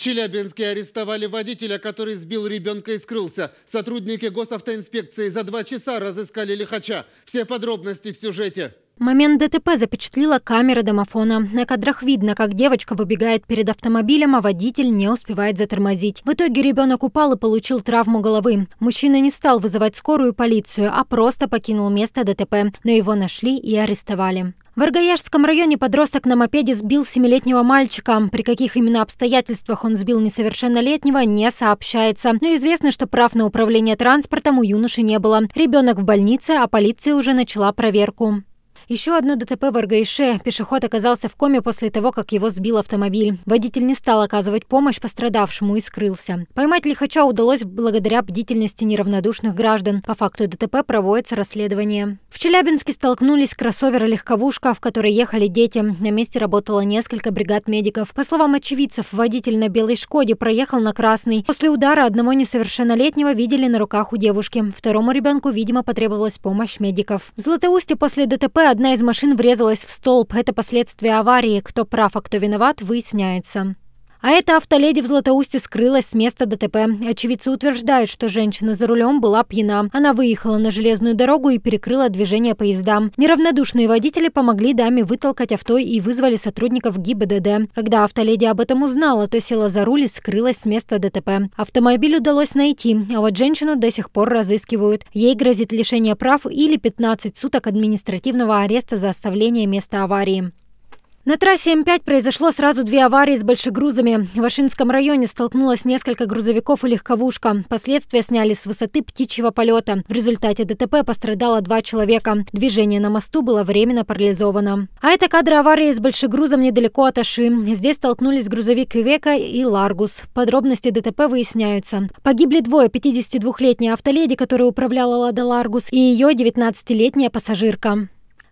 Челябинске арестовали водителя, который сбил ребенка и скрылся. Сотрудники госавтоинспекции за два часа разыскали лихача. Все подробности в сюжете. Момент ДТП запечатлила камера домофона. На кадрах видно, как девочка выбегает перед автомобилем, а водитель не успевает затормозить. В итоге ребенок упал и получил травму головы. Мужчина не стал вызывать скорую и полицию, а просто покинул место ДТП. Но его нашли и арестовали. В Аргаяшском районе подросток на мопеде сбил семилетнего мальчика. При каких именно обстоятельствах он сбил несовершеннолетнего, не сообщается. Но известно, что прав на управление транспортом у юноши не было. Ребенок в больнице, а полиция уже начала проверку. Еще одно ДТП в Аргаише. Пешеход оказался в коме после того, как его сбил автомобиль. Водитель не стал оказывать помощь пострадавшему и скрылся. Поймать лихача удалось благодаря бдительности неравнодушных граждан. По факту ДТП проводится расследование. В Челябинске столкнулись кроссовер и легковушка в которой ехали дети. На месте работало несколько бригад медиков. По словам очевидцев, водитель на белой «Шкоде» проехал на красный. После удара одного несовершеннолетнего видели на руках у девушки. Второму ребенку, видимо, потребовалась помощь медиков. В Златоусте после ДТП Одна из машин врезалась в столб. Это последствия аварии. Кто прав, а кто виноват, выясняется. А эта автоледи в Златоусте скрылась с места ДТП. Очевидцы утверждают, что женщина за рулем была пьяна. Она выехала на железную дорогу и перекрыла движение поездам. Неравнодушные водители помогли даме вытолкать авто и вызвали сотрудников ГИБДД. Когда автоледи об этом узнала, то села за руль и скрылась с места ДТП. Автомобиль удалось найти, а вот женщину до сих пор разыскивают. Ей грозит лишение прав или 15 суток административного ареста за оставление места аварии. На трассе М5 произошло сразу две аварии с большегрузами. В Ашинском районе столкнулось несколько грузовиков и легковушка. Последствия сняли с высоты птичьего полета. В результате ДТП пострадало два человека. Движение на мосту было временно парализовано. А это кадры аварии с большегрузом недалеко от Аши. Здесь столкнулись грузовик Века и Ларгус. Подробности ДТП выясняются. Погибли двое. 52-летняя автоледи, которая управляла Лада Ларгус, и ее 19-летняя пассажирка.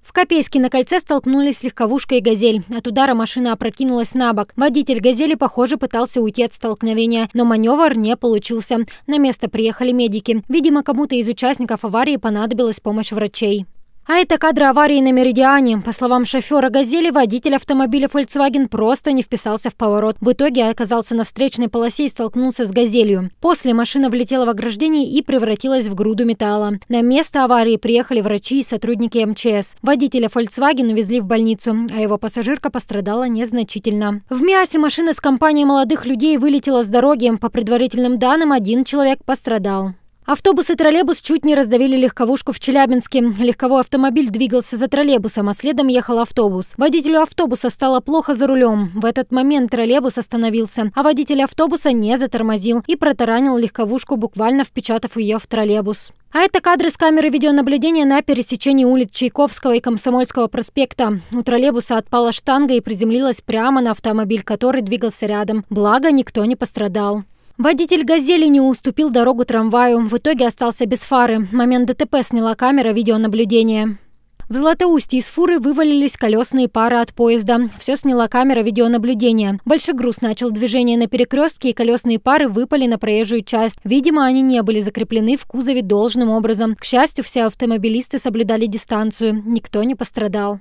В Копейске на кольце столкнулись легковушка и «Газель». От удара машина опрокинулась на бок. Водитель «Газели», похоже, пытался уйти от столкновения, но маневр не получился. На место приехали медики. Видимо, кому-то из участников аварии понадобилась помощь врачей. А это кадры аварии на Меридиане. По словам шофера «Газели», водитель автомобиля Volkswagen просто не вписался в поворот. В итоге оказался на встречной полосе и столкнулся с «Газелью». После машина влетела в ограждение и превратилась в груду металла. На место аварии приехали врачи и сотрудники МЧС. Водителя Volkswagen увезли в больницу, а его пассажирка пострадала незначительно. В Миасе машина с компанией молодых людей вылетела с дороги. По предварительным данным, один человек пострадал. Автобус и троллейбус чуть не раздавили легковушку в Челябинске. Легковой автомобиль двигался за троллейбусом, а следом ехал автобус. Водителю автобуса стало плохо за рулем. В этот момент троллейбус остановился, а водитель автобуса не затормозил и протаранил легковушку, буквально впечатав ее в троллейбус. А это кадры с камеры видеонаблюдения на пересечении улиц Чайковского и Комсомольского проспекта. У троллейбуса отпала штанга и приземлилась прямо на автомобиль, который двигался рядом. Благо, никто не пострадал. Водитель «Газели» не уступил дорогу трамваю. В итоге остался без фары. Момент ДТП сняла камера видеонаблюдения. В Златоусте из фуры вывалились колесные пары от поезда. Все сняла камера видеонаблюдения. Большегруз начал движение на перекрестке, и колесные пары выпали на проезжую часть. Видимо, они не были закреплены в кузове должным образом. К счастью, все автомобилисты соблюдали дистанцию. Никто не пострадал.